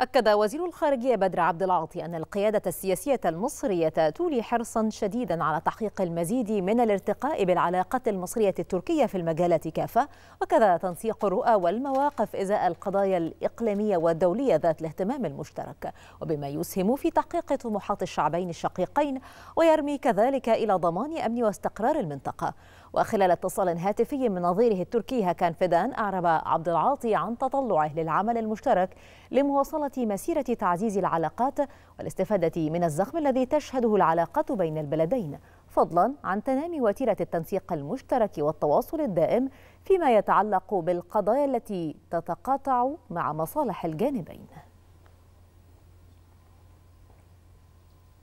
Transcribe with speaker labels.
Speaker 1: أكد وزير الخارجية بدر عبد العاطي أن القيادة السياسية المصرية تولي حرصا شديدا على تحقيق المزيد من الارتقاء بالعلاقات المصرية التركية في المجالات كافة وكذا تنسيق الرؤى والمواقف إزاء القضايا الإقليمية والدولية ذات الاهتمام المشترك وبما يسهم في تحقيق طموحات الشعبين الشقيقين ويرمي كذلك إلى ضمان أمن واستقرار المنطقة وخلال اتصال هاتفي من نظيره التركي هاكان فدان أعرب عبد العاطي عن تطلعه للعمل المشترك لمواصلة مسيرة تعزيز العلاقات والاستفادة من الزخم الذي تشهده العلاقات بين البلدين فضلا عن تنامي وتيرة التنسيق المشترك والتواصل الدائم فيما يتعلق بالقضايا التي تتقاطع مع مصالح الجانبين